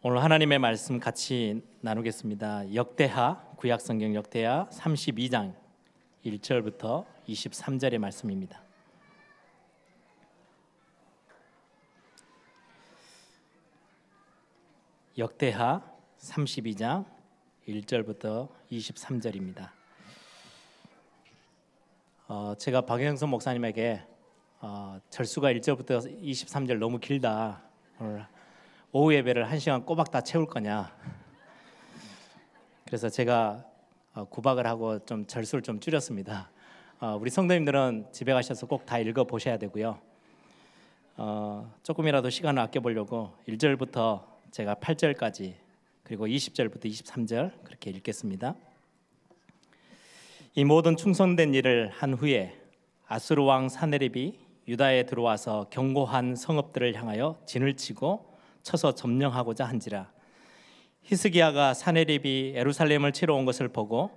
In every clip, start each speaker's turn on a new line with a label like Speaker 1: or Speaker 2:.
Speaker 1: 오늘 하나님의 말씀 같이 나누겠습니다. 역대하 구약 성경 역대하 32장 1절부터 23절의 말씀입니다. 역대하 32장 1절부터 23절입니다. 어, 제가 박영선 목사님에게 어, 절수가 1절부터 23절 너무 길다. 오늘 오후 예배를 한 시간 꼬박 다 채울 거냐. 그래서 제가 어, 구박을 하고 좀 절수를 좀 줄였습니다. 어, 우리 성도님들은 집에 가셔서 꼭 다 읽어 보셔야 되고요. 어, 조금이라도 시간을 아껴보려고 1절부터 제가 8절까지 그리고 20절부터 23절 그렇게 읽겠습니다. 이 모든 충성된 일을 한 후에 아수르 왕 사네립이 유다에 들어와서 경고한 성읍들을 향하여 진을 치고 쳐서 점령하고자 한지라 히스기야가 사내립이 에루살렘을 치러 온 것을 보고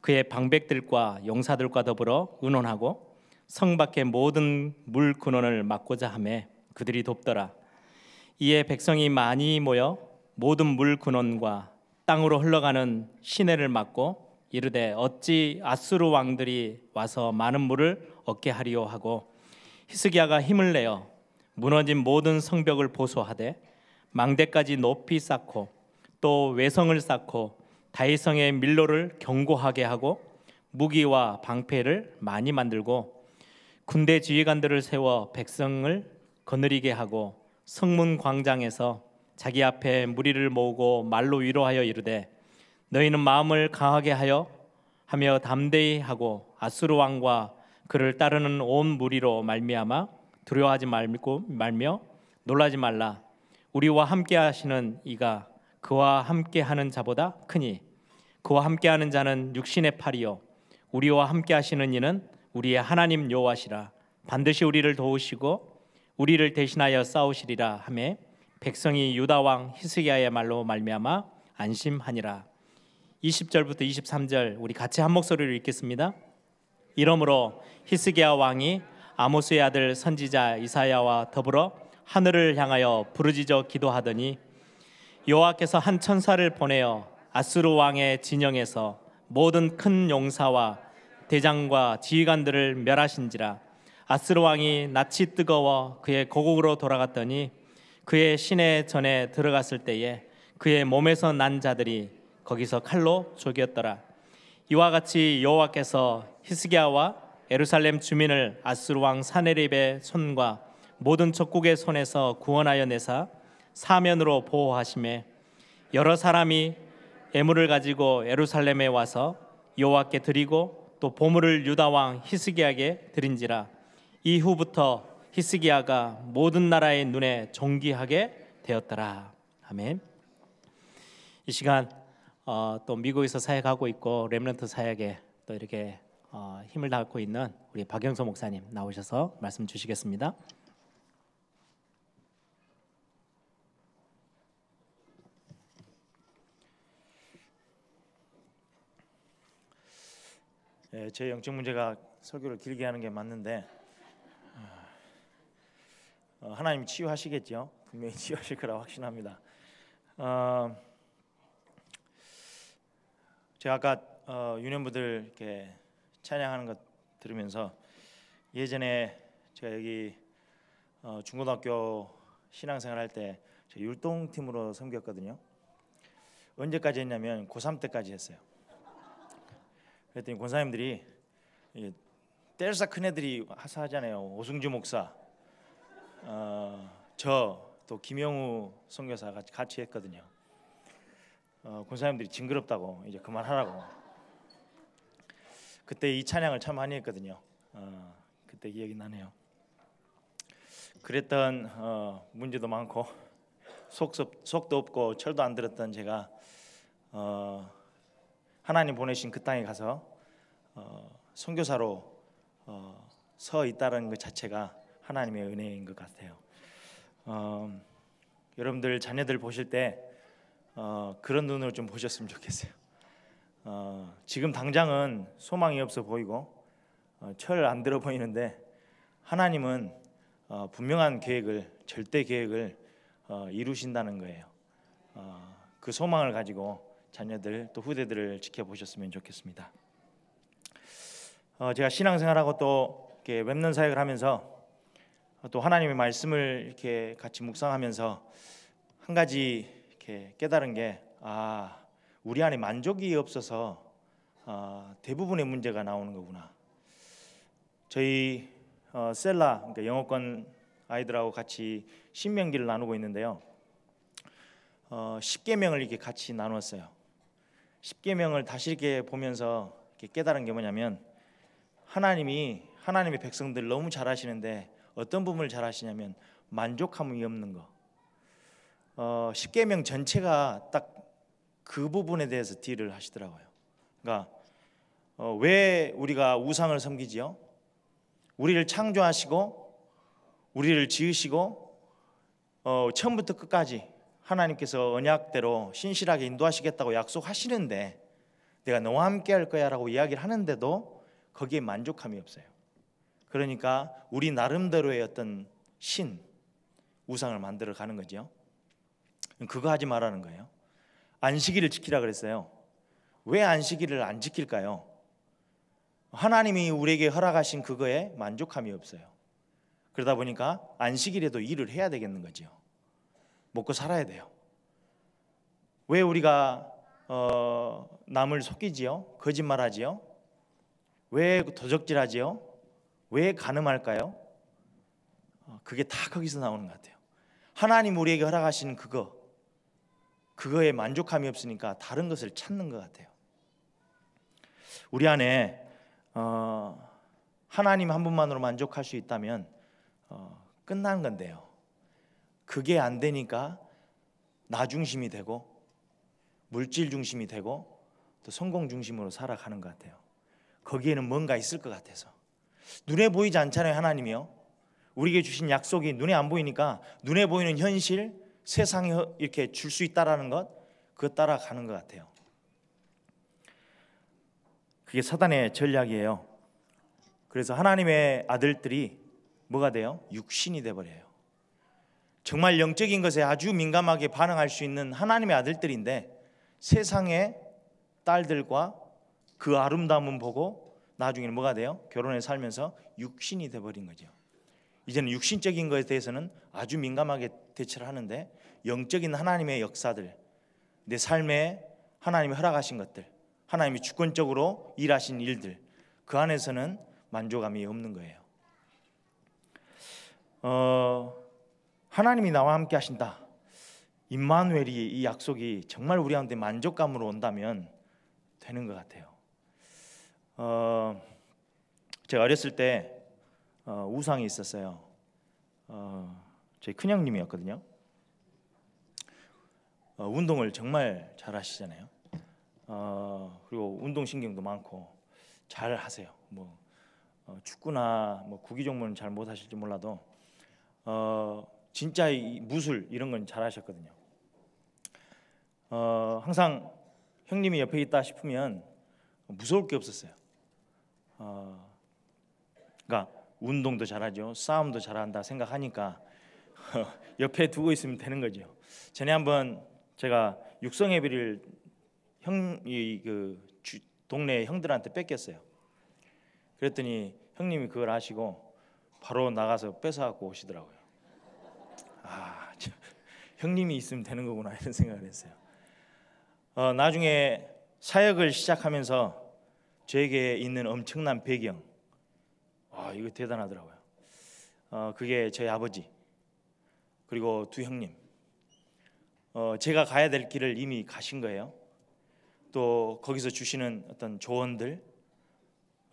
Speaker 1: 그의 방백들과 용사들과 더불어 의논하고 성 밖의 모든 물 근원을 막고자 하며 그들이 돕더라 이에 백성이 많이 모여 모든 물 근원과 땅으로 흘러가는 시내를 막고 이르되 어찌 아수르 왕들이 와서 많은 물을 얻게 하리요 하고 히스기야가 힘을 내어 무너진 모든 성벽을 보소하되 망대까지 높이 쌓고 또 외성을 쌓고 다이성의 밀로를 견고하게 하고 무기와 방패를 많이 만들고 군대 지휘관들을 세워 백성을 거느리게 하고 성문 광장에서 자기 앞에 무리를 모으고 말로 위로하여 이르되 너희는 마음을 강하게 하여 하며 담대히 하고 아수르 왕과 그를 따르는 온 무리로 말미암아 두려워하지 말고 말며 놀라지 말라 우리와 함께 하시는 이가 그와 함께 하는 자보다 크니 그와 함께 하는 자는 육신의 팔이요 우리와 함께 하시는 이는 우리의 하나님 여호와시라 반드시 우리를 도우시고 우리를 대신하여 싸우시리라 하매 백성이 유다 왕 히스기야의 말로 말미암아 안심하니라 20절부터 23절 우리 같이 한 목소리로 읽겠습니다. 이러므로 히스기야 왕이 아모스의 아들 선지자 이사야와 더불어 하늘을 향하여 부르짖어 기도하더니 여호와께서 한 천사를 보내어 아스루 왕의 진영에서 모든 큰 용사와 대장과 지휘관들을 멸하신지라 아스루 왕이 낯이 뜨거워 그의 고국으로 돌아갔더니 그의 시내 전에 들어갔을 때에 그의 몸에서 난 자들이 거기서 칼로 죽였더라 이와 같이 여호와께서 히스기야와 에루살렘 주민을 아스루왕 사네립의 손과 모든 적국의 손에서 구원하여 내사 사면으로 보호하심에 여러 사람이 애물을 가지고 예루살렘에 와서 여호와께 드리고 또 보물을 유다 왕 히스기야에게 드린지라 이후부터 히스기야가 모든 나라의 눈에 존귀하게 되었더라 아멘. 이 시간 어, 또 미국에서 사역하고 있고 렘런트 사역에 또 이렇게 어, 힘을 닿고 있는 우리 박영서 목사님 나오셔서 말씀 주시겠습니다.
Speaker 2: 예, 제 영적 문제가 설교를 길게 하는 게 맞는데 어, 어, 하나님 치유하시겠죠. 분명히 치유하실 거라 확신합니다. 어, 제가 아까 유년부들 이렇게 찬양하는 것 들으면서 예전에 제가 여기 중고등학교 신앙생활 할때 율동팀으로 섬겼거든요. 언제까지 했냐면 고3 때까지 했어요. 그랬더니 권사님들이 뗄사 큰 애들이 하사하잖아요. 오승주 목사, 어, 저또 김영우 선교사 같이, 같이 했거든요. 어, 권사님들이 징그럽다고 이제 그만하라고. 그때 이 찬양을 참 많이 했거든요. 어, 그때 기억이 나네요. 그랬던 어, 문제도 많고 속도 없고 철도 안 들었던 제가 어, 하나님 보내신 그 땅에 가서 어, 선교사로 어, 서 있다는 것 자체가 하나님의 은혜인 것 같아요. 어, 여러분들 자녀들 보실 때 어, 그런 눈으로 좀 보셨으면 좋겠어요. 어, 지금 당장은 소망이 없어 보이고 어, 철안 들어 보이는데 하나님은 어, 분명한 계획을 절대 계획을 어, 이루신다는 거예요. 어, 그 소망을 가지고 자녀들 또 후대들을 지켜보셨으면 좋겠습니다. 어, 제가 신앙생활하고 또 이렇게 웹런 사역을 하면서 또 하나님의 말씀을 이렇게 같이 묵상하면서 한 가지 이렇게 깨달은 게 아, 우리 안에 만족이 없어서 어, 대부분의 문제가 나오는 거구나. 저희 어, 셀라 그러니까 영어권 아이들하고 같이 신명기를 나누고 있는데요. 어, 10개명을 이렇게 같이 나눴어요. 십계명을 다시 이렇게 보면서 이렇게 깨달은 게 뭐냐면 하나님이 하나님의 백성들 너무 잘하시는데 어떤 부분을 잘하시냐면 만족함이 없는 거. 어, 십계명 전체가 딱 그 부분에 대해서 딜을 하시더라고요. 그러니까 어, 왜 우리가 우상을 섬기지요? 우리를 창조하시고 우리를 지으시고 어, 처음부터 끝까지 하나님께서 언약대로 신실하게 인도하시겠다고 약속하시는데 내가 너와 함께 할 거야라고 이야기를 하는데도 거기에 만족함이 없어요. 그러니까 우리 나름대로의 어떤 신 우상을 만들어 가는 거죠. 그거 하지 말라는 거예요. 안식일을 지키라 그랬어요. 왜 안식일을 안 지킬까요? 하나님이 우리에게 허락하신 그거에 만족함이 없어요. 그러다 보니까 안식일에도 일을 해야 되겠는 거죠. 먹고 살아야 돼요. 왜 우리가 어, 남을 속이지요? 거짓말하지요? 왜 도적질하지요? 왜 가늠할까요? 어, 그게 다 거기서 나오는 것 같아요. 하나님 우리에게 허락하신 그거, 그거에 만족함이 없으니까 다른 것을 찾는 것 같아요. 우리 안에 어, 하나님 한 분만으로 만족할 수 있다면 어, 끝난 건데요. 그게 안 되니까 나 중심이 되고 물질 중심이 되고 또 성공 중심으로 살아가는 것 같아요. 거기에는 뭔가 있을 것 같아서 눈에 보이지 않잖아요 하나님이요. 우리에게 주신 약속이 눈에 안 보이니까 눈에 보이는 현실 세상에 이렇게 줄 수 있다라는 것 그거 따라가는 것 같아요. 그게 사단의 전략이에요. 그래서 하나님의 아들들이 뭐가 돼요? 육신이 돼 버려요. 정말 영적인 것에 아주 민감하게 반응할 수 있는 하나님의 아들들인데 세상의 딸들과 그 아름다움은 보고 나중에는 뭐가 돼요? 결혼해 살면서 육신이 돼버린 거죠. 이제는 육신적인 것에 대해서는 아주 민감하게 대처를 하는데 영적인 하나님의 역사들, 내 삶에 하나님이 허락하신 것들, 하나님이 주권적으로 일하신 일들 그 안에서는 만족감이 없는 거예요. 어, 하나님이 나와 함께 하신다. 임마누엘이 이 약속이 정말 우리한테 만족감으로 온다면 되는 것 같아요. 어, 제가 어렸을 때 어, 우상이 있었어요. 어, 저희 큰형님이었거든요. 어, 운동을 정말 잘하시잖아요. 어, 그리고 운동 신경도 많고 잘 하세요. 뭐 어, 축구나 뭐 구기 종목은 잘 못하실지 몰라도 어, 진짜 이 무술 이런 건 잘하셨거든요. 어, 항상 형님이 옆에 있다 싶으면 무서울 게 없었어요. 어, 그러니까 운동도 잘하죠, 싸움도 잘한다 생각하니까 옆에 두고 있으면 되는 거죠. 전에 한번 제가 육성 예비를 형이그 동네 형들한테 뺏겼어요. 그랬더니 형님이 그걸 아시고 바로 나가서 뺏어갖고 오시더라고요. 아, 참, 형님이 있으면 되는 거구나 이런 생각을 했어요. 어, 나중에 사역을 시작하면서 저에게 있는 엄청난 배경, 아 이거 대단하더라고요. 어, 그게 저희 아버지 그리고 두 형님. 어, 제가 가야 될 길을 이미 가신 거예요. 또 거기서 주시는 어떤 조언들,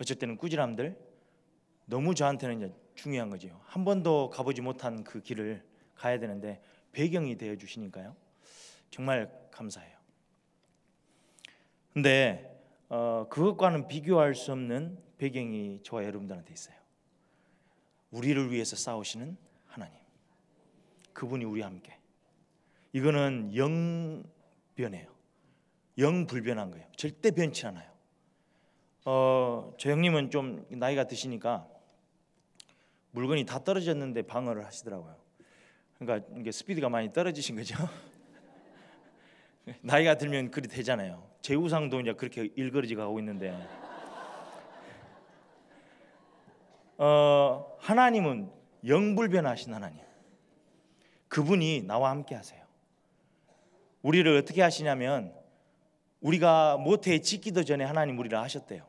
Speaker 2: 어쩔 때 꾸지람들, 너무 저한테는 중요한 거죠. 한 번도 가보지 못한 그 길을 가야 되는데 배경이 되어 주시니까요. 정말 감사해요. 근데 어, 그것과는 비교할 수 없는 배경이 저와 여러분들한테 있어요. 우리를 위해서 싸우시는 하나님. 그분이 우리 함께. 이거는 영 변해요. 영 불변한 거예요. 절대 변치 않아요. 어, 저 형님은 좀 나이가 드시니까 물건이 다 떨어졌는데 방어를 하시더라고요. 그러니까 이게 스피드가 많이 떨어지신 거죠. 나이가 들면 그리 되잖아요. 제 우상도 이제 그렇게 일거리지 가고 있는데. 어, 하나님은 영불변하신 하나님. 그분이 나와 함께 하세요. 우리를 어떻게 하시냐면 우리가 모태에 짓기도 전에 하나님 우리를 하셨대요.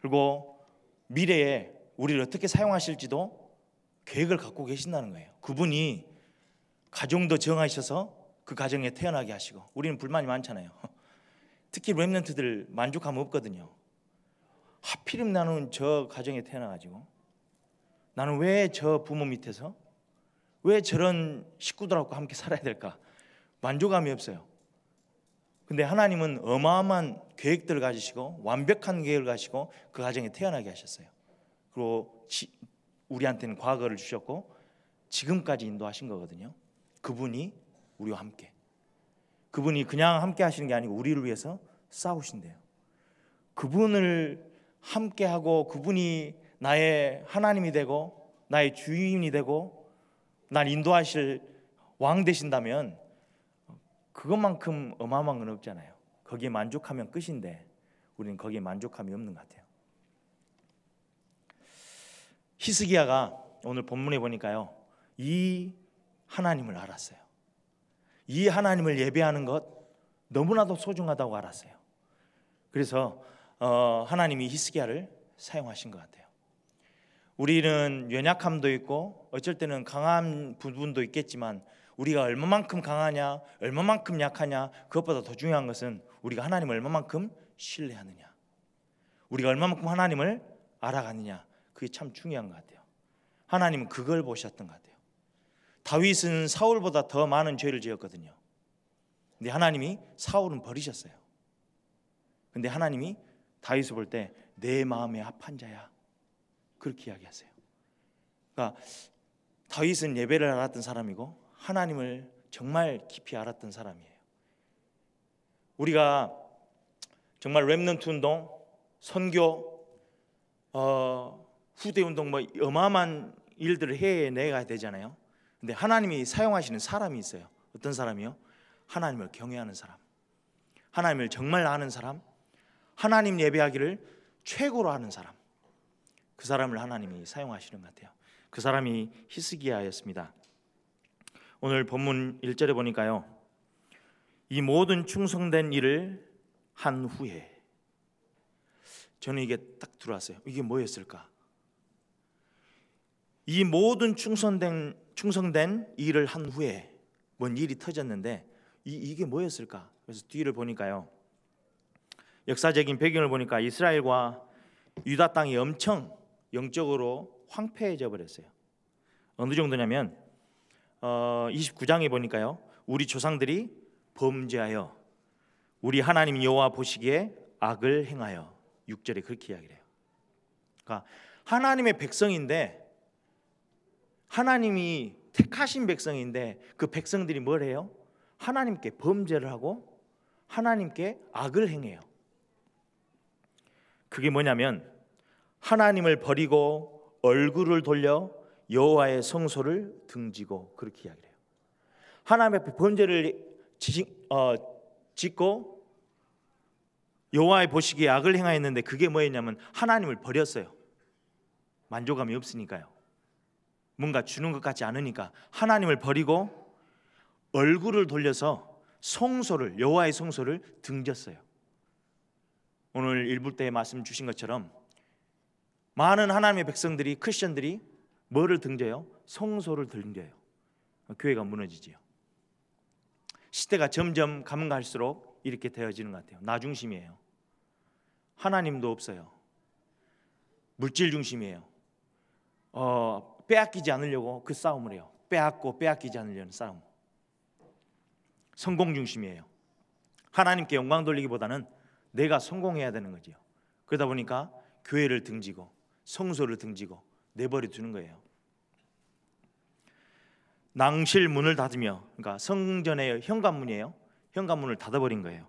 Speaker 2: 그리고 미래에 우리를 어떻게 사용하실지도 계획을 갖고 계신다는 거예요. 그분이 가정도 정하셔서 그 가정에 태어나게 하시고 우리는 불만이 많잖아요. 특히 렘넌트들 만족함 없거든요. 하필이면 나는 저 가정에 태어나가지고 나는 왜 저 부모 밑에서 왜 저런 식구들하고 함께 살아야 될까 만족감이 없어요. 근데 하나님은 어마어마한 계획들을 가지시고 완벽한 계획을 가지고 그 가정에 태어나게 하셨어요. 그리고 우리한테는 과거를 주셨고 지금까지 인도하신 거거든요. 그분이 우리와 함께. 그분이 그냥 함께 하시는 게 아니고 우리를 위해서 싸우신대요. 그분을 함께 하고 그분이 나의 하나님이 되고 나의 주인이 되고 날 인도하실 왕 되신다면 그것만큼 어마어마한 건 없잖아요. 거기에 만족하면 끝인데 우리는 거기에 만족함이 없는 것 같아요. 히스기야가 오늘 본문에 보니까요. 이 하나님을 알았어요. 이 하나님을 예배하는 것 너무나도 소중하다고 알았어요. 그래서 어, 하나님이 히스기야를 사용하신 것 같아요. 우리는 연약함도 있고 어쩔 때는 강한 부분도 있겠지만 우리가 얼마만큼 강하냐, 얼마만큼 약하냐 그것보다 더 중요한 것은 우리가 하나님을 얼마만큼 신뢰하느냐, 우리가 얼마만큼 하나님을 알아가느냐 그게 참 중요한 것 같아요. 하나님은 그걸 보셨던 것 같아요. 다윗은 사울보다 더 많은 죄를 지었거든요. 근데 하나님이 사울은 버리셨어요. 근데 하나님이 다윗을 볼 때 내 마음에 합한 자야 그렇게 이야기하세요. 그러니까 다윗은 예배를 알았던 사람이고 하나님을 정말 깊이 알았던 사람이에요. 우리가 정말 렘넌트 운동, 선교, 어, 후대 운동 뭐 어마어마한 일들을 해내야 되잖아요. 근데 하나님이 사용하시는 사람이 있어요. 어떤 사람이요? 하나님을 경외하는 사람. 하나님을 정말 아는 사람. 하나님 예배하기를 최고로 하는 사람. 그 사람을 하나님이 사용하시는 것 같아요. 그 사람이 히스기야였습니다. 오늘 본문 1절에 보니까요. 이 모든 충성된 일을 한 후에 저는 이게 딱 들어왔어요. 이게 뭐였을까? 이 모든 충성된 충성된 일을 한 후에 뭔 일이 터졌는데 이, 이게 뭐였을까? 그래서 뒤를 보니까요. 역사적인 배경을 보니까 이스라엘과 유다 땅이 엄청 영적으로 황폐해져 버렸어요. 어느 정도냐면 어, 29장에 보니까요. 우리 조상들이 범죄하여 우리 하나님 여호와 보시기에 악을 행하여 6절에 그렇게 이야기해요. 그러니까 하나님의 백성인데 하나님이 택하신 백성인데 그 백성들이 뭘 해요? 하나님께 범죄를 하고 하나님께 악을 행해요. 그게 뭐냐면 하나님을 버리고 얼굴을 돌려 여호와의 성소를 등지고 그렇게 이야기 해요. 하나님 앞에 범죄를 어, 짓고 여호와의 보시기에 악을 행하였는데 그게 뭐였냐면 하나님을 버렸어요. 만족감이 없으니까요. 뭔가 주는 것 같지 않으니까 하나님을 버리고 얼굴을 돌려서 성소를 여호와의 성소를 등졌어요. 오늘 일부 때 말씀 주신 것처럼 많은 하나님의 백성들이 크리스천들이 뭐를 등져요? 성소를 등져요. 교회가 무너지지요. 시대가 점점 감갈수록 이렇게 되어지는 것 같아요. 나 중심이에요. 하나님도 없어요. 물질 중심이에요. 어, 빼앗기지 않으려고 그 싸움을 해요. 빼앗고 빼앗기지 않으려는 싸움. 성공 중심이에요. 하나님께 영광 돌리기보다는 내가 성공해야 되는 거지요. 그러다 보니까 교회를 등지고 성소를 등지고 내버려 두는 거예요. 낭실 문을 닫으며 그러니까 성전의 현관문이에요. 현관문을 닫아버린 거예요.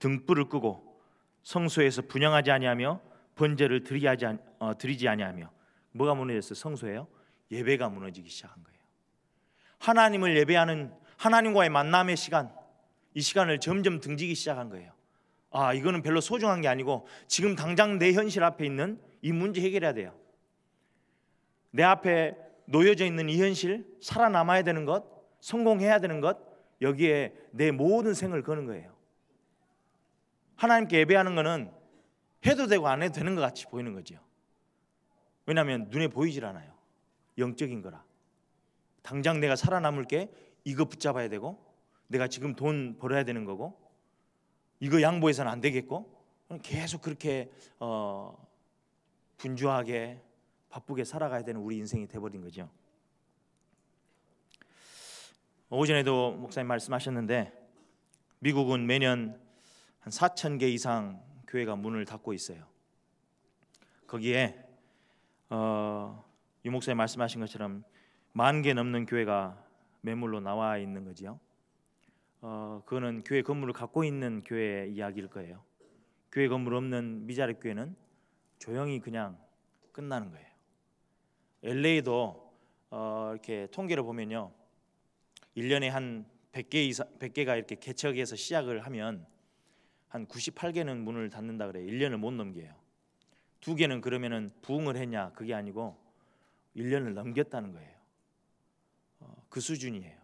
Speaker 2: 등불을 끄고 성소에서 분양하지 아니하며 번제를 드리지 어, 아니하며 뭐가 문이 됐어요? 성소예요. 예배가 무너지기 시작한 거예요. 하나님을 예배하는 하나님과의 만남의 시간, 이 시간을 점점 등지기 시작한 거예요. 아, 이거는 별로 소중한 게 아니고 지금 당장 내 현실 앞에 있는 이 문제 해결해야 돼요. 내 앞에 놓여져 있는 이 현실, 살아남아야 되는 것, 성공해야 되는 것, 여기에 내 모든 생을 거는 거예요. 하나님께 예배하는 거는 해도 되고 안 해도 되는 것 같이 보이는 거죠. 왜냐하면 눈에 보이질 않아요. 영적인 거라. 당장 내가 살아남을 게 이거 붙잡아야 되고 내가 지금 돈 벌어야 되는 거고 이거 양보해서는 안 되겠고 계속 그렇게 어, 분주하게 바쁘게 살아가야 되는 우리 인생이 돼버린 거죠. 오전에도 목사님 말씀하셨는데 미국은 매년 한 4천 개 이상 교회가 문을 닫고 있어요. 거기에 어, 유 목사님 말씀하신 것처럼 만 개 넘는 교회가 매물로 나와 있는 거지요. 어, 그거는 교회 건물을 갖고 있는 교회 이야기일 거예요. 교회 건물 없는 미자립 교회는 조용히 그냥 끝나는 거예요. LA도 어, 이렇게 통계를 보면요. 1년에 한 100개 이상 100개가 이렇게 개척해서 시작을 하면 한 98개는 문을 닫는다 그래요. 1년을 못 넘겨요. 두 개는 그러면은 부흥을 했냐? 그게 아니고 1년을 넘겼다는 거예요. 어, 그 수준이에요.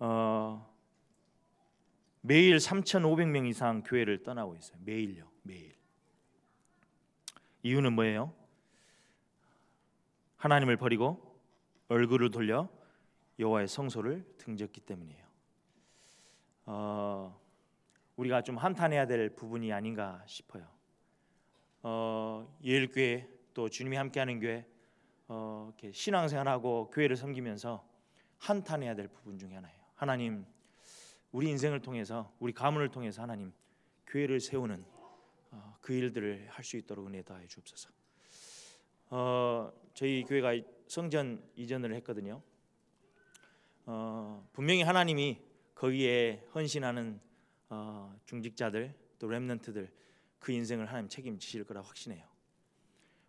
Speaker 2: 어, 매일 3,500명 이상 교회를 떠나고 있어요. 매일요, 매일. 이유는 뭐예요? 하나님을 버리고 얼굴을 돌려 여호와의 성소를 등졌기 때문이에요. 어, 우리가 좀 한탄해야 될 부분이 아닌가 싶어요. 어, 예일교회 또 주님이 함께하는 교회 어, 이렇게 신앙생활하고 교회를 섬기면서 한탄해야 될 부분 중에 하나예요. 하나님, 우리 인생을 통해서 우리 가문을 통해서 하나님 교회를 세우는 어, 그 일들을 할 수 있도록 은혜 다해 주옵소서. 어, 저희 교회가 성전 이전을 했거든요. 어, 분명히 하나님이 거기에 헌신하는 어, 중직자들 또 렘넌트들 그 인생을 하나님 책임지실 거라 확신해요.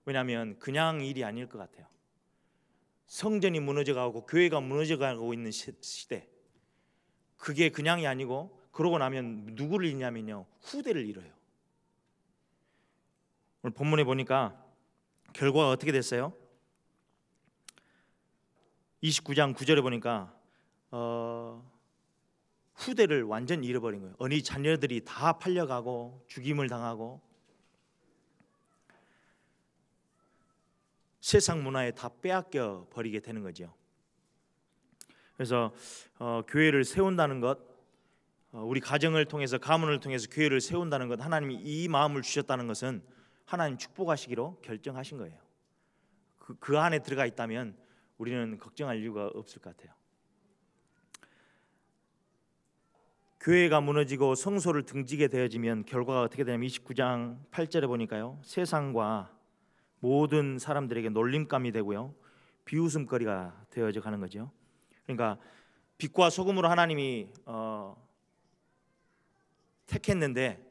Speaker 2: 왜냐하면 그냥 일이 아닐 것 같아요. 성전이 무너져가고 교회가 무너져가고 있는 시대. 그게 그냥이 아니고 그러고 나면 누구를 잃냐면요 후대를 잃어요. 오늘 본문에 보니까 결과가 어떻게 됐어요? 29장 9절에 보니까 어, 후대를 완전 잃어버린 거예요. 어니 자녀들이 다 팔려가고 죽임을 당하고 세상 문화에 다 빼앗겨 버리게 되는 거죠. 그래서 어, 교회를 세운다는 것, 어, 우리 가정을 통해서 가문을 통해서 교회를 세운다는 것, 하나님이 이 마음을 주셨다는 것은 하나님 축복하시기로 결정하신 거예요. 그, 그 안에 들어가 있다면 우리는 걱정할 이유가 없을 것 같아요. 교회가 무너지고 성소를 등지게 되어지면 결과가 어떻게 되냐면 29장 8절에 보니까요. 세상과 모든 사람들에게 놀림감이 되고요. 비웃음거리가 되어져 가는 거죠. 그러니까 빛과 소금으로 하나님이 어, 택했는데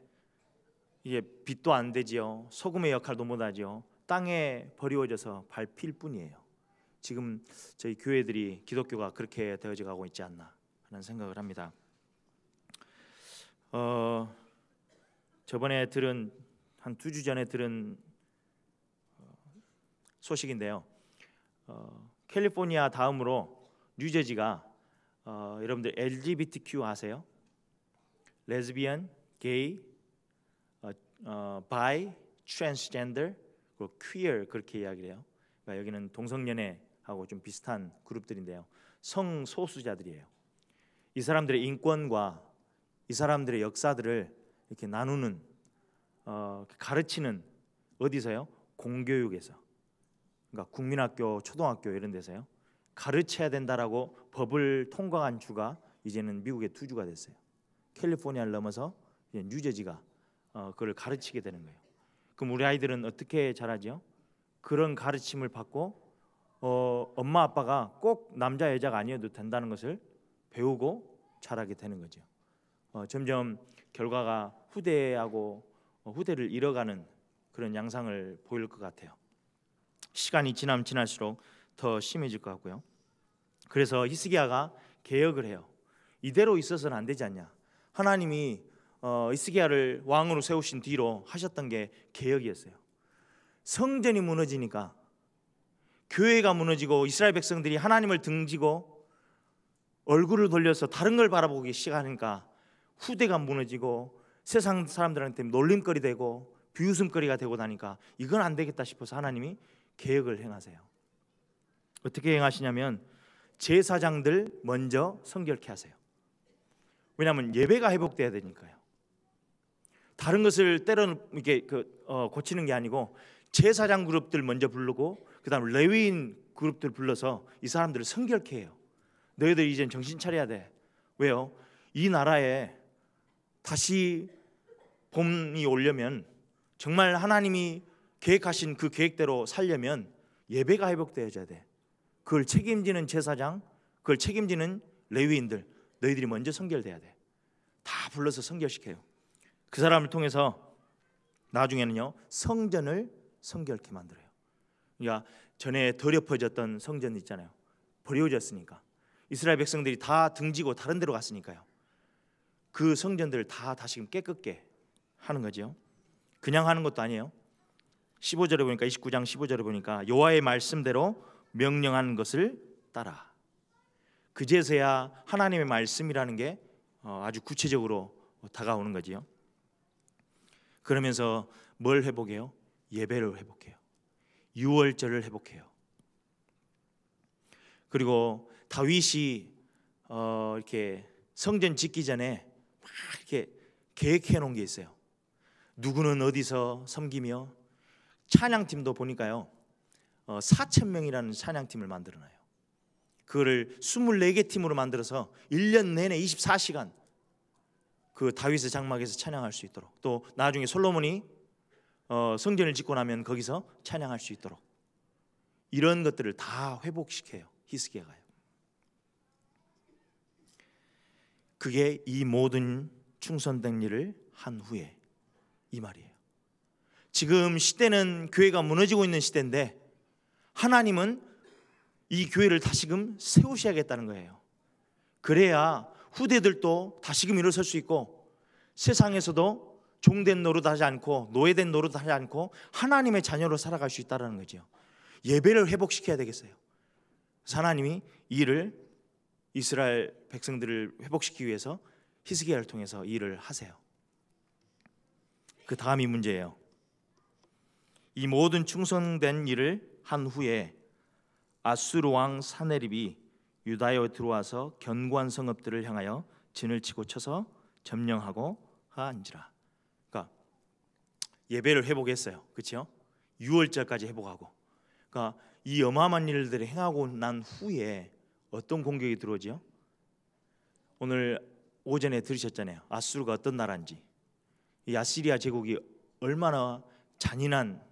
Speaker 2: 이게 빛도 안 되지요. 소금의 역할도 못 하지요. 땅에 버리져서 밟힐 뿐이에요. 지금 저희 교회들이 기독교가 그렇게 되어져 가고 있지 않나 하는 생각을 합니다. 어, 저번에 들은 한 두 주 전에 들은 소식인데요. 어, 캘리포니아 다음으로 뉴저지가 어, 여러분들 LGBTQ 아세요? 레즈비언, 게이, 어, 어, 바이, 트랜스젠더, 그리고 퀴어 그렇게 이야기를 해요. 그러니까 여기는 동성연애하고 좀 비슷한 그룹들인데요. 성소수자들이에요. 이 사람들의 인권과 이 사람들의 역사들을 이렇게 나누는 어, 가르치는 어디서요? 공교육에서 그러니까 국민학교, 초등학교 이런 데서요. 가르쳐야 된다라고 법을 통과한 주가 이제는 미국의 두 주가 됐어요. 캘리포니아를 넘어서 뉴저지가 어, 그걸 가르치게 되는 거예요. 그럼 우리 아이들은 어떻게 자라죠? 그런 가르침을 받고 어, 엄마 아빠가 꼭 남자 여자가 아니어도 된다는 것을 배우고 자라게 되는 거죠. 어, 점점 결과가 후대하고 어, 후대를 잃어가는 그런 양상을 보일 것 같아요. 시간이 지나면 지날수록 더 심해질 것 같고요. 그래서 히스기야가 개혁을 해요. 이대로 있어서는 안 되지 않냐. 하나님이 어, 히스기야를 왕으로 세우신 뒤로 하셨던 게 개혁이었어요. 성전이 무너지니까 교회가 무너지고 이스라엘 백성들이 하나님을 등지고 얼굴을 돌려서 다른 걸 바라보기 시작하니까 후대가 무너지고 세상 사람들한테 놀림거리 되고 비웃음거리가 되고 나니까 이건 안 되겠다 싶어서 하나님이 개혁을 행하세요. 어떻게 행하시냐면 제사장들 먼저 성결케 하세요. 왜냐하면 예배가 회복돼야 되니까요. 다른 것을 때려 이게 그, 어, 고치는 게 아니고 제사장 그룹들 먼저 부르고 그다음 레위인 그룹들 불러서 이 사람들을 성결케 해요. 너희들 이젠 정신 차려야 돼. 왜요? 이 나라에 다시 봄이 오려면 정말 하나님이 계획하신 그 계획대로 살려면 예배가 회복되어져야 돼. 그걸 책임지는 제사장, 그걸 책임지는 레위인들, 너희들이 먼저 성결돼야 돼. 다 불러서 성결시켜요. 그 사람을 통해서 나중에는요 성전을 성결케 만들어요. 그러니까 전에 더럽혀졌던 성전 있잖아요. 버려졌으니까 이스라엘 백성들이 다 등지고 다른 데로 갔으니까요. 그 성전들을 다 다시금 깨끗게 하는 거지 그냥 하는 것도 아니에요. 15절에 보니까 29장 15절에 보니까 여호와의 말씀대로 명령한 것을 따라. 그제서야 하나님의 말씀이라는 게 어, 아주 구체적으로 다가오는 거지요. 그러면서 뭘 회복해요? 예배를 회복해요. 유월절을 회복해요. 그리고 다윗이 어, 이렇게 성전 짓기 전에 막 이렇게 계획해 놓은 게 있어요. 누구는 어디서 섬기며 찬양팀도 보니까요. 4천 어, 명이라는 찬양팀을 만들어놔요. 그거를 24개 팀으로 만들어서 1년 내내 24시간 그 다윗의 장막에서 찬양할 수 있도록 또 나중에 솔로몬이 어, 성전을 짓고 나면 거기서 찬양할 수 있도록 이런 것들을 다 회복시켜요. 히스기야가요. 그게 이 모든 충선된 일을 한 후에 이 말이에요. 지금 시대는 교회가 무너지고 있는 시대인데 하나님은 이 교회를 다시금 세우셔야겠다는 거예요. 그래야 후대들도 다시금 일어설 수 있고 세상에서도 종된 노릇하지 않고 노예된 노릇하지 않고 하나님의 자녀로 살아갈 수 있다는 거죠. 예배를 회복시켜야 되겠어요. 하나님이 일을 이스라엘 백성들을 회복시키기 위해서 히스기야를 통해서 일을 하세요. 그 다음이 문제예요. 이 모든 충성된 일을 한 후에 아수르 왕 사네립이 유다에 들어와서 견고한 성읍들을 향하여 진을 치고 쳐서 점령하고 하안지라. 그러니까 예배를 회복했어요. 그렇죠? 6월절까지 회복하고. 그러니까 이 어마어마한 일들을 행하고 난 후에 어떤 공격이 들어오지요? 오늘 오전에 들으셨잖아요. 아수르가 어떤 나라인지. 이 아시리아 제국이 얼마나 잔인한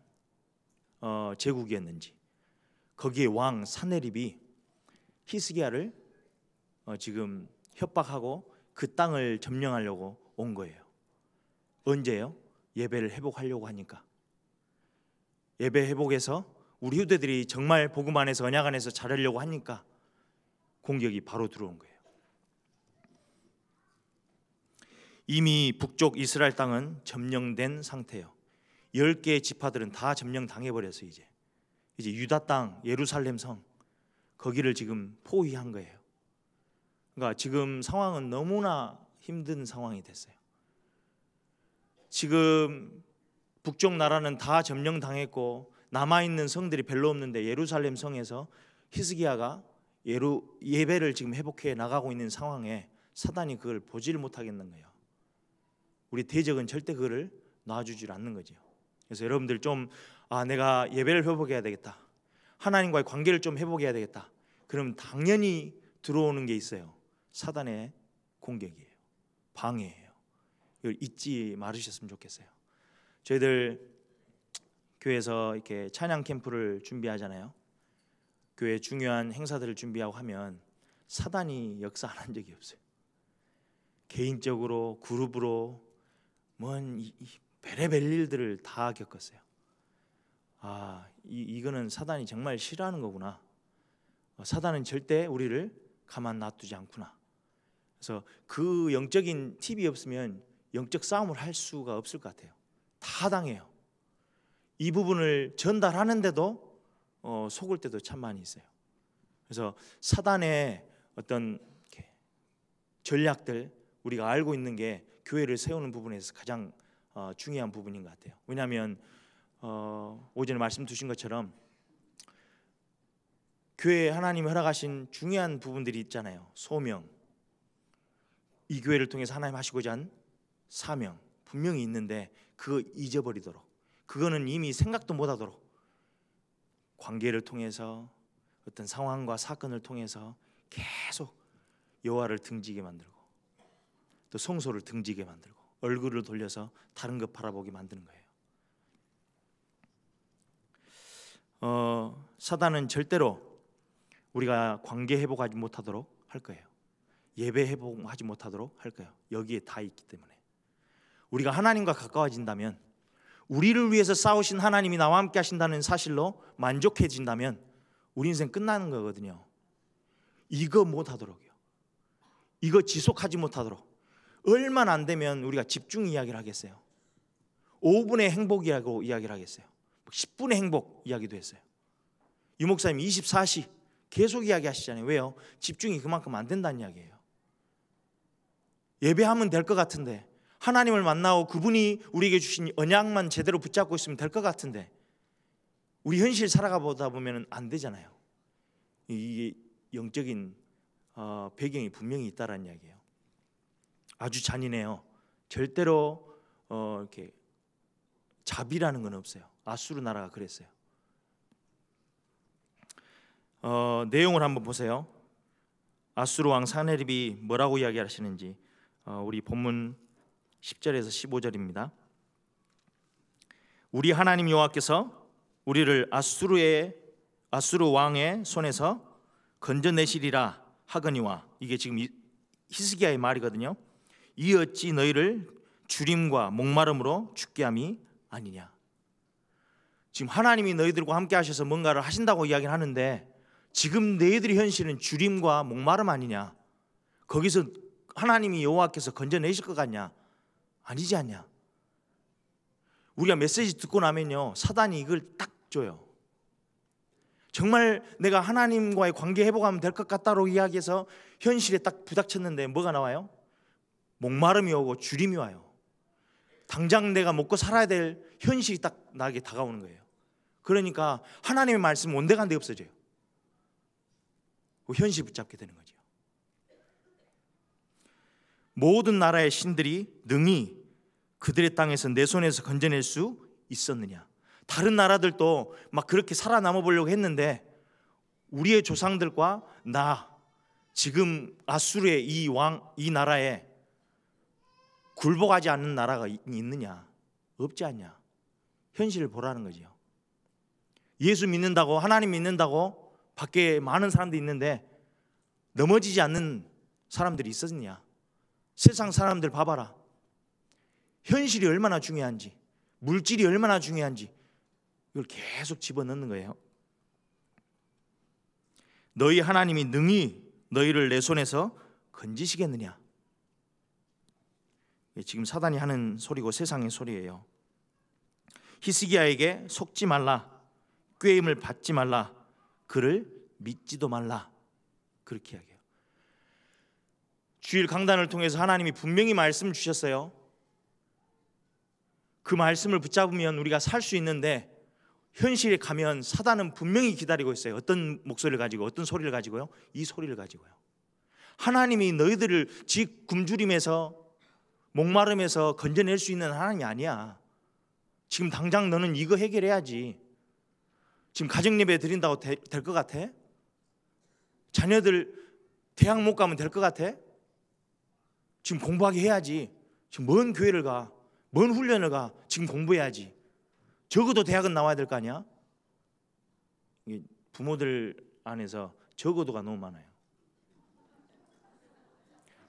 Speaker 2: 어, 제국이었는지 거기에 왕 사네립이 히스기야를 어, 지금 협박하고 그 땅을 점령하려고 온 거예요. 언제요? 예배를 회복하려고 하니까. 예배 회복해서 우리 후대들이 정말 복음 안에서 언약 안에서 자르려고 하니까 공격이 바로 들어온 거예요. 이미 북쪽 이스라엘 땅은 점령된 상태예요. 10개의 지파들은 다 점령당해버렸어요 이제 이제 유다 땅 예루살렘 성 거기를 지금 포위한 거예요 그러니까 지금 상황은 너무나 힘든 상황이 됐어요 지금 북쪽 나라는 다 점령당했고 남아있는 성들이 별로 없는데 예루살렘 성에서 히스기야가 예루, 예배를 지금 회복해 나가고 있는 상황에 사단이 그걸 보질 못하겠는 거예요 우리 대적은 절대 그를 놔주질 않는 거죠. 그래서 여러분들 좀 아 내가 예배를 회복해야 되겠다. 하나님과의 관계를 좀 회복해야 되겠다. 그럼 당연히 들어오는 게 있어요. 사단의 공격이에요. 방해예요. 이걸 잊지 말으셨으면 좋겠어요. 저희들 교회에서 이렇게 찬양 캠프를 준비하잖아요. 교회 중요한 행사들을 준비하고 하면 사단이 역사 안 한 적이 없어요. 개인적으로 그룹으로 뭔 베레벨 일들을 다 겪었어요. 아, 이, 이거는 사단이 정말 싫어하는 거구나. 어, 사단은 절대 우리를 가만 놔두지 않구나. 그래서 그 영적인 팁이 없으면 영적 싸움을 할 수가 없을 것 같아요. 다 당해요. 이 부분을 전달하는데도 어, 속을 때도 참 많이 있어요. 그래서 사단의 어떤 전략들 우리가 알고 있는 게 교회를 세우는 부분에서 가장 어, 중요한 부분인 것 같아요. 왜냐하면 어, 오전에 말씀 주신 것처럼 교회 하나님이 허락하신 중요한 부분들이 있잖아요. 소명, 이 교회를 통해서 하나님 하시고자 한 사명 분명히 있는데 그거 잊어버리도록 그거는 이미 생각도 못하도록 관계를 통해서 어떤 상황과 사건을 통해서 계속 여호와를 등지게 만들고 또 성소를 등지게 만들고 얼굴을 돌려서 다른 것 바라보게 만드는 거예요. 어, 사단은 절대로 우리가 관계 회복하지 못하도록 할 거예요. 예배 회복하지 못하도록 할 거예요. 여기에 다 있기 때문에 우리가 하나님과 가까워진다면 우리를 위해서 싸우신 하나님이 나와 함께 하신다는 사실로 만족해진다면 우리 인생 끝나는 거거든요. 이거 못하도록요. 이거 지속하지 못하도록 얼마 안 되면 우리가 집중 이야기를 하겠어요. 5분의 행복이라고 이야기를 하겠어요. 10분의 행복 이야기도 했어요. 유목사님 24시 계속 이야기하시잖아요. 왜요? 집중이 그만큼 안 된다는 이야기예요. 예배하면 될 것 같은데 하나님을 만나고 그분이 우리에게 주신 언약만 제대로 붙잡고 있으면 될 것 같은데 우리 현실 살아가 보다 보면 안 되잖아요. 이게 영적인 어, 배경이 분명히 있다라는 이야기예요. 아주 잔인해요. 절대로 어, 이렇게 자비라는 건 없어요. 아수르 나라가 그랬어요. 어, 내용을 한번 보세요. 아수르 왕 사네립이 뭐라고 이야기하시는지 어, 우리 본문 10절에서 15절입니다. 우리 하나님 여호와께서 우리를 아수르의 아수르 왕의 손에서 건져내시리라 하거니와 이게 지금 히스기야의 말이거든요. 이어찌 너희를 주림과 목마름으로 죽게 함이 아니냐. 지금 하나님이 너희들과 함께 하셔서 뭔가를 하신다고 이야기를 하는데 지금 너희들의 현실은 주림과 목마름 아니냐. 거기서 하나님이 여호와께서 건져내실 것 같냐? 아니지 않냐? 우리가 메시지 듣고 나면요 사단이 이걸 딱 줘요. 정말 내가 하나님과의 관계 회복하면 될 것 같다로 이야기해서 현실에 딱 부닥쳤는데 뭐가 나와요? 목마름이 오고 주림이 와요. 당장 내가 먹고 살아야 될 현실이 딱 나게 다가오는 거예요. 그러니까 하나님의 말씀 온데간데 없어져요. 그 현실 붙잡게 되는 거죠. 모든 나라의 신들이 능히 그들의 땅에서 내 손에서 건져낼 수 있었느냐? 다른 나라들도 막 그렇게 살아남아 보려고 했는데 우리의 조상들과 나 지금 아수르의 이 왕 이 나라에 굴복하지 않는 나라가 있느냐? 없지 않냐? 현실을 보라는 거죠 예수 믿는다고 하나님 믿는다고 밖에 많은 사람들이 있는데 넘어지지 않는 사람들이 있었느냐? 세상 사람들 봐봐라. 현실이 얼마나 중요한지, 물질이 얼마나 중요한지 이걸 계속 집어넣는 거예요. 너희 하나님이 능히 너희를 내 손에서 건지시겠느냐? 예, 지금 사단이 하는 소리고 세상의 소리예요. 히스기야에게 속지 말라, 꾀임을 받지 말라, 그를 믿지도 말라 그렇게 이야기해요. 주일 강단을 통해서 하나님이 분명히 말씀 주셨어요. 그 말씀을 붙잡으면 우리가 살 수 있는데 현실에 가면 사단은 분명히 기다리고 있어요. 어떤 목소리를 가지고 어떤 소리를 가지고요? 이 소리를 가지고요. 하나님이 너희들을 지 굶주림에서 목마름에서 건져낼 수 있는 하나님이 아니야. 지금 당장 너는 이거 해결해야지. 지금 가정 예배 드린다고 될 것 같아? 자녀들 대학 못 가면 될 것 같아? 지금 공부하게 해야지. 지금 먼 교회를 가. 먼 훈련을 가. 지금 공부해야지. 적어도 대학은 나와야 될 거 아니야? 부모들 안에서 적어도가 너무 많아요.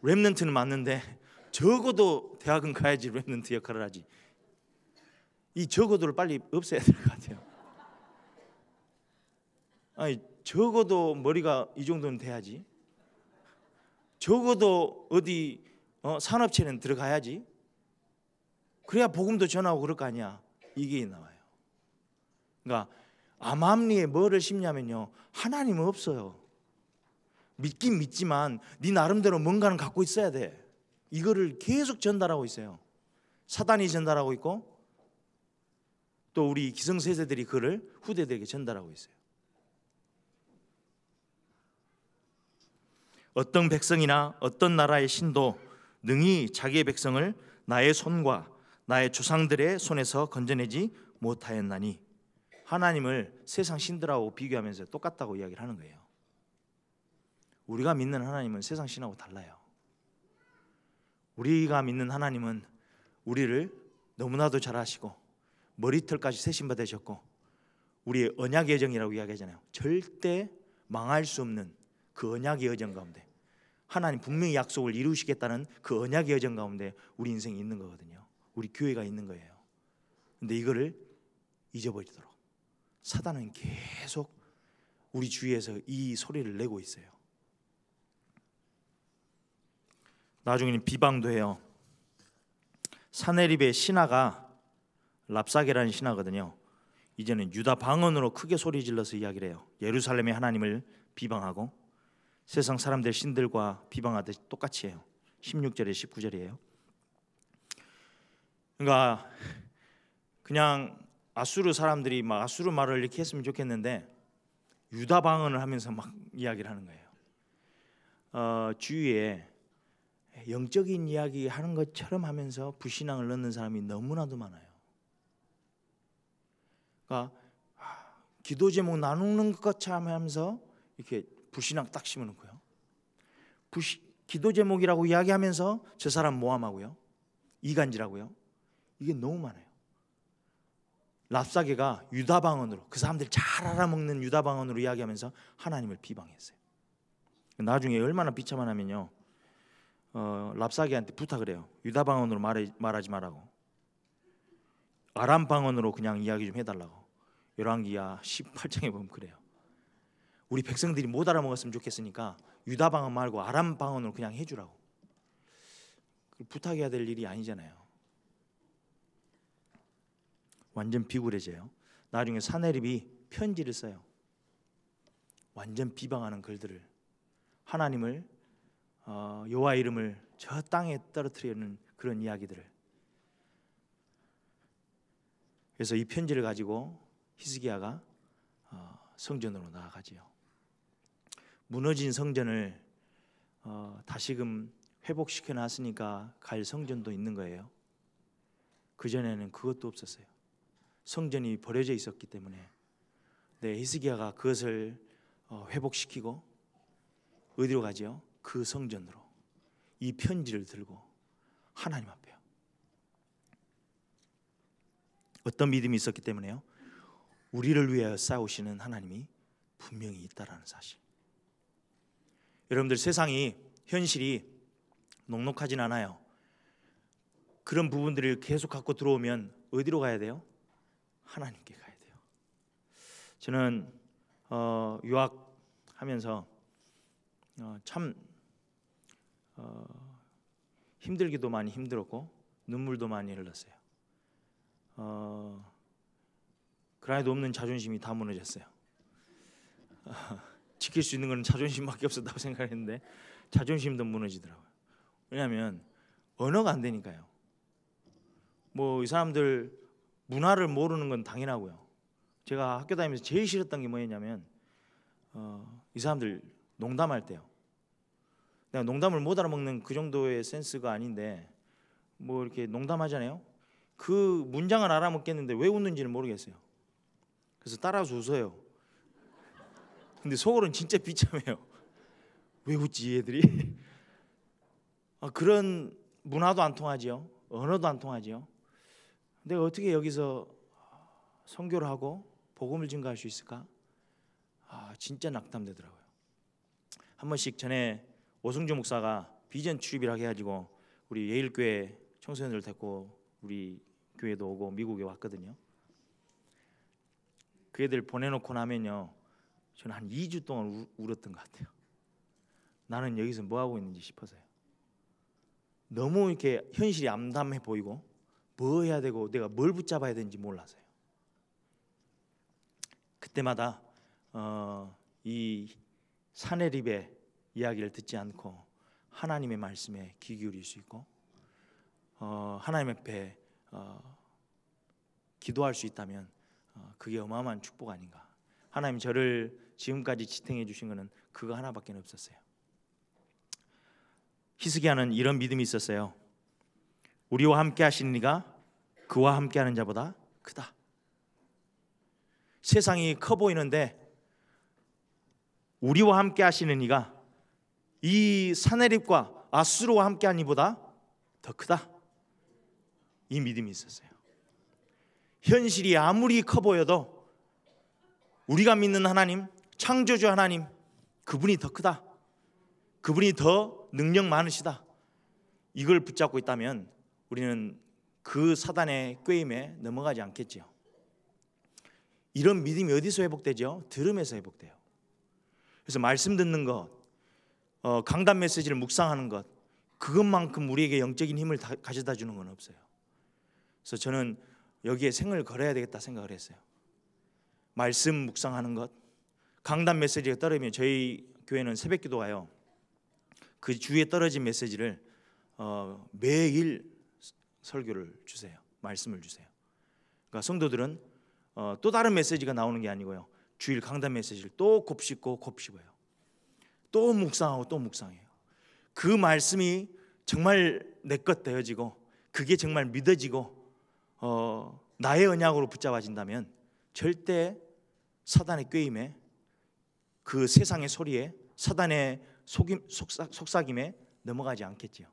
Speaker 2: 랩넌트는 맞는데 적어도 대학은 가야지 랩런트 역할을 하지. 이 적어도를 빨리 없애야 될 것 같아요. 아니 적어도 머리가 이 정도는 돼야지. 적어도 어디 어, 산업체는 들어가야지. 그래야 복음도 전하고 그럴 거 아니야. 이게 나와요. 그러니까 암암리에 뭐를 심냐면요. 하나님은 없어요. 믿긴 믿지만 네 나름대로 뭔가는 갖고 있어야 돼. 이거를 계속 전달하고 있어요. 사단이 전달하고 있고 또 우리 기성세대들이 그를 후대들에게 전달하고 있어요. 어떤 백성이나 어떤 나라의 신도 능히 자기의 백성을 나의 손과 나의 조상들의 손에서 건져내지 못하였나니 하나님을 세상 신들하고 비교하면서 똑같다고 이야기를 하는 거예요. 우리가 믿는 하나님은 세상 신하고 달라요. 우리가 믿는 하나님은 우리를 너무나도 잘 아시고 머리털까지 세신 받으셨고 우리의 언약의 여정이라고 이야기하잖아요. 절대 망할 수 없는 그 언약의 여정 가운데 하나님 분명히 약속을 이루시겠다는 그 언약의 여정 가운데 우리 인생이 있는 거거든요. 우리 교회가 있는 거예요. 근데 이거를 잊어버리도록 사단은 계속 우리 주위에서 이 소리를 내고 있어요. 나중에는 비방도 해요. 사내립의 신하가 랍사게라는 신하거든요. 이제는 유다 방언으로 크게 소리 질러서 이야기를 해요. 예루살렘의 하나님을 비방하고 세상 사람들 신들과 비방하듯 똑같이 해요. 16절에 19절이에요. 그러니까 그냥 아수르 사람들이 막 아수르 말을 이렇게 했으면 좋겠는데 유다 방언을 하면서 막 이야기를 하는 거예요. 어, 주위에 영적인 이야기 하는 것처럼 하면서 불신앙을 넣는 사람이 너무나도 많아요. 그러니까 아, 기도 제목 나누는 것처럼 하면서 이렇게 불신앙 딱 심어놓고요. 부시, 기도 제목이라고 이야기하면서 저 사람 모함하고요. 이간질하고요. 이게 너무 많아요. 랍사계가 유다 방언으로 그 사람들 잘 알아먹는 유다 방언으로 이야기하면서 하나님을 비방했어요. 나중에 얼마나 비참하냐면요. 어, 랍사기한테 부탁을 해요. 유다 방언으로 말해, 말하지 말라고. 아람 방언으로 그냥 이야기 좀 해달라고. 열왕기야 18장에 보면 그래요. 우리 백성들이 못 알아먹었으면 좋겠으니까 유다 방언 말고 아람 방언으로 그냥 해주라고. 부탁해야 될 일이 아니잖아요. 완전 비굴해져요. 나중에 사내립이 편지를 써요. 완전 비방하는 글들을 하나님을 어, 여호와 이름을 저 땅에 떨어뜨리는 그런 이야기들을 그래서 이 편지를 가지고 히스기야가 어, 성전으로 나아가지요. 무너진 성전을 어, 다시금 회복시켜 놨으니까 갈 성전도 있는 거예요. 그 전에는 그것도 없었어요. 성전이 버려져 있었기 때문에 네 히스기야가 그것을 어, 회복시키고 어디로 가지요? 그 성전으로 이 편지를 들고 하나님 앞에요. 어떤 믿음이 있었기 때문에요. 우리를 위하여 싸우시는 하나님이 분명히 있다라는 사실. 여러분들 세상이 현실이 녹록하진 않아요. 그런 부분들을 계속 갖고 들어오면 어디로 가야 돼요? 하나님께 가야 돼요. 저는 어, 유학하면서 어, 참 어, 힘들기도 많이 힘들었고 눈물도 많이 흘렀어요. 어, 그라이도 없는 자존심이 다 무너졌어요. 지킬 수 있는 건 자존심밖에 없었다고 생각했는데 자존심도 무너지더라고요. 왜냐하면 언어가 안 되니까요. 뭐 이 사람들 문화를 모르는 건 당연하고요. 제가 학교 다니면서 제일 싫었던 게 뭐였냐면 어, 이 사람들 농담할 때요. 내가 농담을 못 알아먹는 그 정도의 센스가 아닌데 뭐 이렇게 농담하잖아요. 그 문장을 알아먹겠는데 왜 웃는지는 모르겠어요. 그래서 따라서 웃어요. 근데 속으로는 진짜 비참해요. 왜 웃지 얘들이? 아, 그런 문화도 안 통하지요. 언어도 안 통하지요. 내가 어떻게 여기서 성교를 하고 복음을 증가할 수 있을까? 아 진짜 낙담되더라고요. 한 번씩 전에 오승주 목사가 비전 출입이라게 해가지고 우리 예일교회 청소년을 데리고 우리 교회도 오고 미국에 왔거든요. 그 애들 보내놓고 나면요, 저는 한 2주 동안 울, 울었던 것 같아요. 나는 여기서 뭐 하고 있는지 싶어서요. 너무 이렇게 현실이 암담해 보이고 뭐 해야 되고 내가 뭘 붙잡아야 되는지 몰라서요. 그때마다 어, 이 사내립에 이야기를 듣지 않고 하나님의 말씀에 귀 기울일 수 있고 어, 하나님 앞에 어, 기도할 수 있다면 어, 그게 어마어마한 축복 아닌가. 하나님 저를 지금까지 지탱해 주신 것은 그거 하나밖에 없었어요. 히스기야는 이런 믿음이 있었어요. 우리와 함께 하시는 이가 그와 함께 하는 자보다 크다. 세상이 커 보이는데 우리와 함께 하시는 이가 이 사내립과 아수르와 함께한 이보다 더 크다. 이 믿음이 있었어요. 현실이 아무리 커 보여도 우리가 믿는 하나님, 창조주 하나님, 그분이 더 크다. 그분이 더 능력 많으시다. 이걸 붙잡고 있다면 우리는 그 사단의 꾀임에 넘어가지 않겠지요. 이런 믿음이 어디서 회복되죠? 들음에서 회복돼요. 그래서 말씀 듣는 것, 어, 강단 메시지를 묵상하는 것 그것만큼 우리에게 영적인 힘을 다, 가져다 주는 건 없어요. 그래서 저는 여기에 생을 걸어야 되겠다 생각을 했어요. 말씀 묵상하는 것 강단 메시지에 따르면 저희 교회는 새벽기도 가요. 그 주에 떨어진 메시지를 어, 매일 설교를 주세요. 말씀을 주세요. 그러니까 성도들은 어, 또 다른 메시지가 나오는 게 아니고요. 주일 강단 메시지를 또 곱씹고 곱씹어요. 또 묵상하고 또 묵상해요. 그 말씀이 정말 내 것 되어지고 그게 정말 믿어지고 어, 나의 언약으로 붙잡아진다면 절대 사단의 꾀임에 그 세상의 소리에 사단의 속임, 속삭, 속삭임에 넘어가지 않겠지요.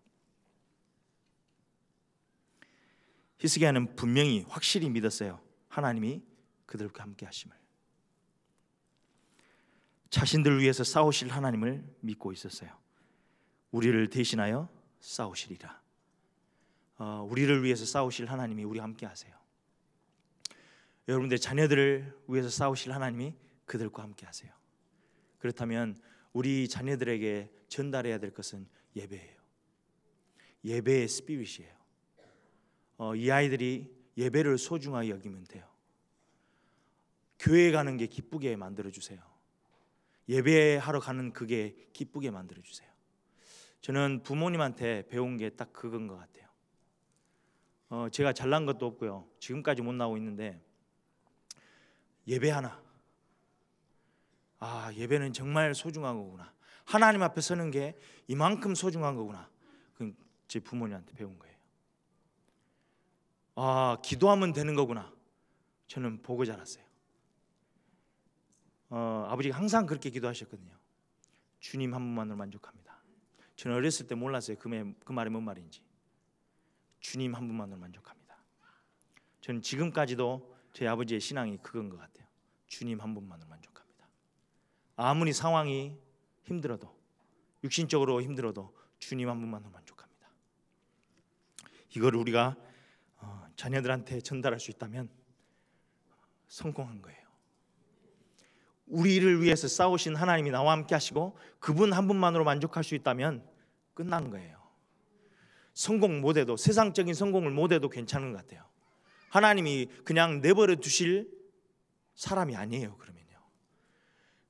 Speaker 2: 히스기야는 분명히 확실히 믿었어요. 하나님이 그들과 함께 하심을. 자신들을 위해서 싸우실 하나님을 믿고 있었어요. 우리를 대신하여 싸우시리라. 어, 우리를 위해서 싸우실 하나님이 우리 함께 하세요. 여러분들 자녀들을 위해서 싸우실 하나님이 그들과 함께 하세요. 그렇다면 우리 자녀들에게 전달해야 될 것은 예배예요. 예배의 스피릿이에요. 어, 이 아이들이 예배를 소중하게 여기면 돼요. 교회 가는 게 기쁘게 만들어 주세요. 예배하러 가는 그게 기쁘게 만들어 주세요. 저는 부모님한테 배운 게 딱 그건 것 같아요. 어, 제가 잘난 것도 없고요. 지금까지 못 나오고 있는데 예배 하나. 아 예배는 정말 소중한 거구나. 하나님 앞에 서는 게 이만큼 소중한 거구나. 그제 부모님한테 배운 거예요. 아 기도하면 되는 거구나. 저는 보고 자랐어요. 어, 아버지가 항상 그렇게 기도하셨거든요. 주님 한 분만으로 만족합니다. 저는 어렸을 때 몰랐어요. 그, 그 말이 뭔 말인지. 주님 한 분만으로 만족합니다. 저는 지금까지도 저 아버지의 신앙이 그건 것 같아요. 주님 한 분만으로 만족합니다. 아무리 상황이 힘들어도 육신적으로 힘들어도 주님 한 분만으로 만족합니다. 이걸 우리가 어, 자녀들한테 전달할 수 있다면 성공한 거예요. 우리를 위해서 싸우신 하나님이 나와 함께 하시고 그분 한 분만으로 만족할 수 있다면 끝난 거예요. 성공 못해도 세상적인 성공을 못해도 괜찮은 것 같아요. 하나님이 그냥 내버려 두실 사람이 아니에요. 그러면요.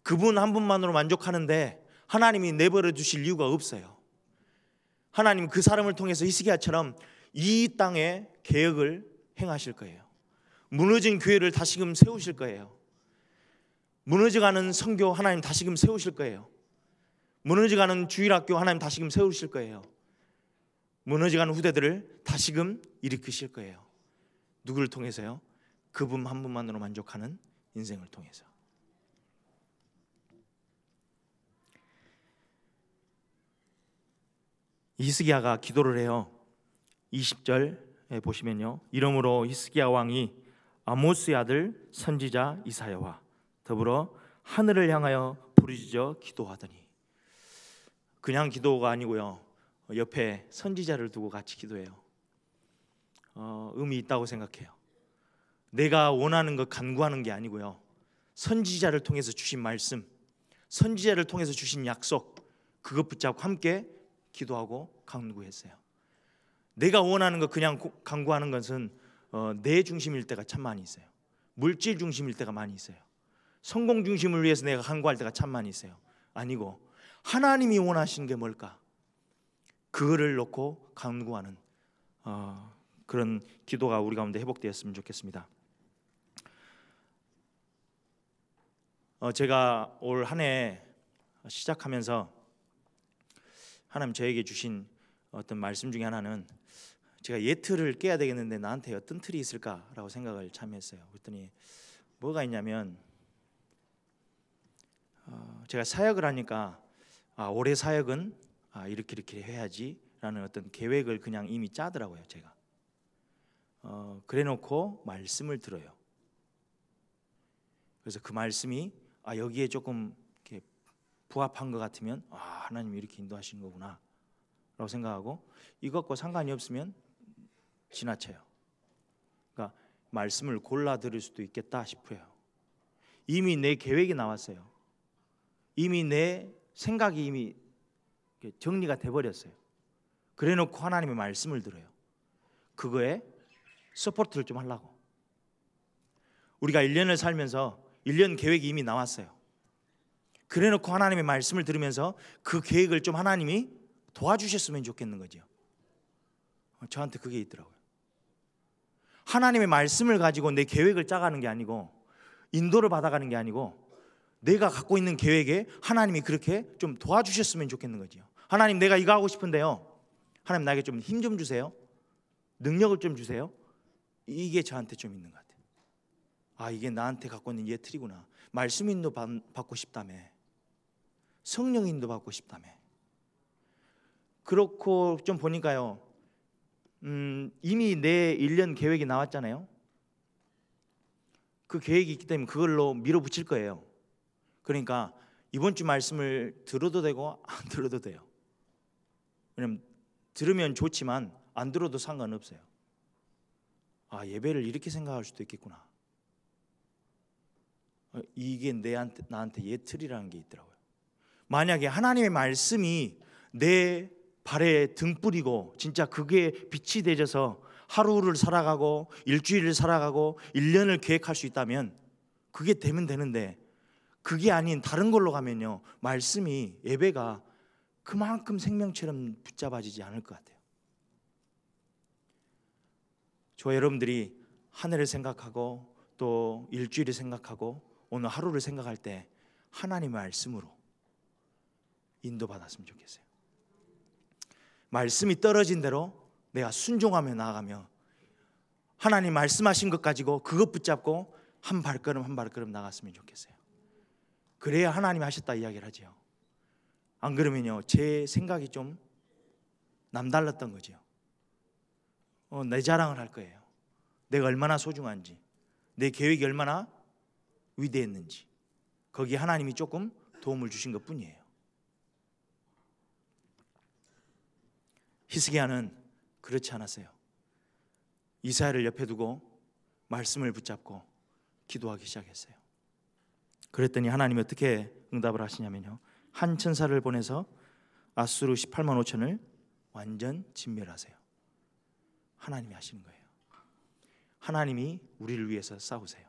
Speaker 2: 그분 한 분만으로 만족하는데 하나님이 내버려 두실 이유가 없어요. 하나님 그 사람을 통해서 히스기야처럼 이 땅에 개혁을 행하실 거예요. 무너진 교회를 다시금 세우실 거예요. 무너져가는 성교 하나님 다시금 세우실 거예요. 무너져가는 주일학교 하나님 다시금 세우실 거예요. 무너져가는 후대들을 다시금 일으키실 거예요. 누구를 통해서요? 그분 한 분만으로 만족하는 인생을 통해서. 이스기야가 기도를 해요. 20절에 보시면요. 이러므로 이스기야 왕이 아모스의 아들 선지자 이사야와 더불어 하늘을 향하여 부르짖어 기도하더니 그냥 기도가 아니고요. 옆에 선지자를 두고 같이 기도해요. 어, 의미 있다고 생각해요. 내가 원하는 것 간구하는 게 아니고요. 선지자를 통해서 주신 말씀, 선지자를 통해서 주신 약속 그것 붙잡고 함께 기도하고 강구했어요. 내가 원하는 것 그냥 강구하는 것은 어, 내 중심일 때가 참 많이 있어요. 물질 중심일 때가 많이 있어요. 성공 중심을 위해서 내가 간구할 때가 참 많이 있어요. 아니고 하나님이 원하시는 게 뭘까? 그거를 놓고 강구하는 어, 그런 기도가 우리 가운데 회복되었으면 좋겠습니다. 어, 제가 올 한 해 시작하면서 하나님 저에게 주신 어떤 말씀 중에 하나는 제가 예틀을 깨야 되겠는데 나한테 어떤 틀이 있을까라고 생각을 참 했어요. 그랬더니 뭐가 있냐면 어, 제가 사역을 하니까 아, 올해 사역은 아, 이렇게 이렇게 해야지라는 어떤 계획을 그냥 이미 짜더라고요 제가 어, 그래놓고 말씀을 들어요 그래서 그 말씀이 아 여기에 조금 이렇게 부합한 것 같으면 아 하나님 이렇게 인도하시는 거구나라고 생각하고 이것과 상관이 없으면 지나쳐요 그러니까 말씀을 골라 들을 수도 있겠다 싶어요 이미 내 계획이 나왔어요 이미 내 생각이 이미 정리가 돼 버렸어요. 그래 놓고 하나님의 말씀을 들어요. 그거에 서포트를 좀 하려고. 우리가 1년을 살면서 1년 계획이 이미 나왔어요. 그래 놓고 하나님의 말씀을 들으면서 그 계획을 좀 하나님이 도와주셨으면 좋겠는 거죠. 어, 저한테 그게 있더라고요. 하나님의 말씀을 가지고 내 계획을 짜가는 게 아니고 인도를 받아가는 게 아니고 내가 갖고 있는 계획에 하나님이 그렇게 좀 도와주셨으면 좋겠는 거지요. 하나님 내가 이거 하고 싶은데요. 하나님 나에게 좀 힘좀 좀 주세요. 능력을 좀 주세요. 이게 저한테 좀 있는 것 같아요. 아 이게 나한테 갖고 있는 예틀이구나. 말씀 인도 받고 싶다며. 성령 인도 받고 싶다며. 그렇고 좀 보니까요. 음, 이미 내 1년 계획이 나왔잖아요. 그 계획이 있기 때문에 그걸로 밀어붙일 거예요. 그러니까 이번 주 말씀을 들어도 되고 안 들어도 돼요. 왜냐면 들으면 좋지만 안 들어도 상관없어요. 아 예배를 이렇게 생각할 수도 있겠구나. 이게 내한테 나한테 예틀이라는 게 있더라고요. 만약에 하나님의 말씀이 내 발에 등불이고 진짜 그게 빛이 되져서 하루를 살아가고 일주일을 살아가고 1년을 계획할 수 있다면 그게 되면 되는데 그게 아닌 다른 걸로 가면요. 말씀이 예배가 그만큼 생명처럼 붙잡아지지 않을 것 같아요. 저 여러분들이 하늘을 생각하고 또 일주일을 생각하고 오늘 하루를 생각할 때 하나님의 말씀으로 인도받았으면 좋겠어요. 말씀이 떨어진 대로 내가 순종하며 나아가며 하나님 말씀하신 것 가지고 그것 붙잡고 한 발걸음 한 발걸음 나갔으면 좋겠어요. 그래야 하나님이 하셨다 이야기를 하지안 그러면요, 제 생각이 좀 남달랐던 거죠. 어, 내 자랑을 할 거예요. 내가 얼마나 소중한지, 내 계획이 얼마나 위대했는지. 거기에 하나님이 조금 도움을 주신 것 뿐이에요. 히스기야는 그렇지 않았어요. 이사야를 옆에 두고 말씀을 붙잡고 기도하기 시작했어요. 그랬더니 하나님이 어떻게 응답을 하시냐면요. 한 천사를 보내서 아수르 18만 5천을 완전 진멸하세요. 하나님이 하시는 거예요. 하나님이 우리를 위해서 싸우세요.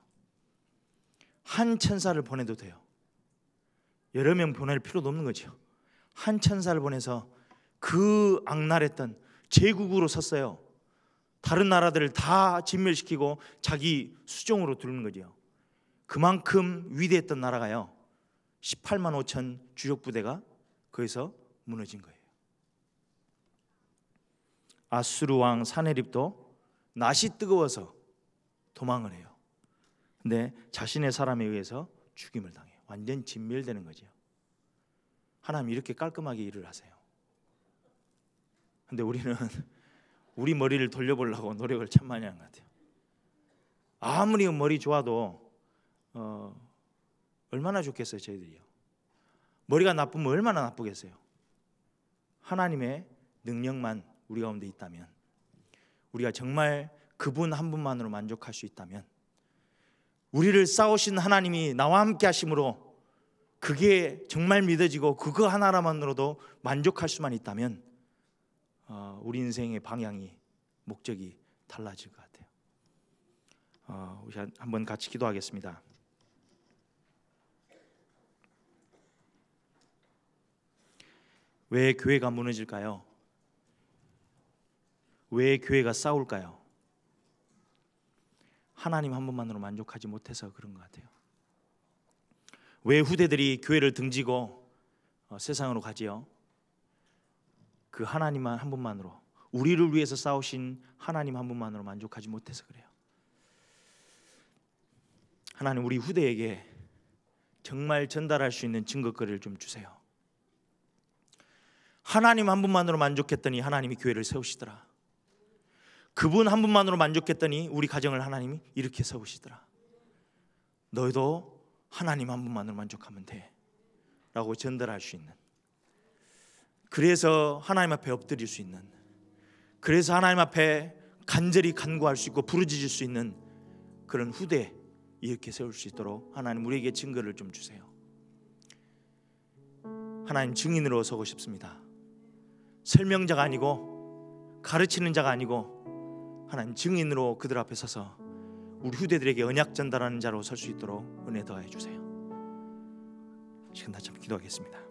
Speaker 2: 한 천사를 보내도 돼요. 여러 명 보낼 필요도 없는 거죠. 한 천사를 보내서 그 악랄했던 제국으로 섰어요. 다른 나라들을 다 진멸시키고 자기 수종으로 두는 거죠. 그만큼 위대했던 나라가요. 18만 5천 주력 부대가 거기서 무너진 거예요. 아수르 왕 사네립도 낯이 뜨거워서 도망을 해요. 근데 자신의 사람에 의해서 죽임을 당해요. 완전 진멸되는 거죠. 하나님 이렇게 깔끔하게 일을 하세요. 근데 우리는 우리 머리를 돌려보려고 노력을 참 많이 한 것 같아요. 아무리 머리 좋아도 어, 얼마나 좋겠어요 저희들이요. 머리가 나쁘면 얼마나 나쁘겠어요. 하나님의 능력만 우리 가운데 있다면, 우리가 정말 그분 한 분만으로 만족할 수 있다면, 우리를 싸우신 하나님이 나와 함께 하심으로 그게 정말 믿어지고 그거 하나만으로도 만족할 수만 있다면, 어, 우리 인생의 방향이 목적이 달라질 것 같아요. 어, 우리 한번 같이 기도하겠습니다. 왜 교회가 무너질까요? 왜 교회가 싸울까요? 하나님 한 분만으로 만족하지 못해서 그런 것 같아요. 왜 후대들이 교회를 등지고 어, 세상으로 가지요? 그 하나님만 한 분만으로 우리를 위해서 싸우신 하나님 한 분만으로 만족하지 못해서 그래요. 하나님 우리 후대에게 정말 전달할 수 있는 증거거리를 좀 주세요. 하나님 한 분만으로 만족했더니 하나님이 교회를 세우시더라. 그분 한 분만으로 만족했더니 우리 가정을 하나님이 이렇게 세우시더라. 너희도 하나님 한 분만으로 만족하면 돼. 라고 전달할 수 있는. 그래서 하나님 앞에 엎드릴 수 있는. 그래서 하나님 앞에 간절히 간구할 수 있고 부르짖을 수 있는 그런 후대 이렇게 세울 수 있도록 하나님 우리에게 증거를 좀 주세요. 하나님 증인으로 서고 싶습니다. 설명자가 아니고 가르치는 자가 아니고 하나님 증인으로 그들 앞에 서서 우리 후대들에게 언약 전달하는 자로 설 수 있도록 은혜 더해 주세요. 지금 다참 기도하겠습니다.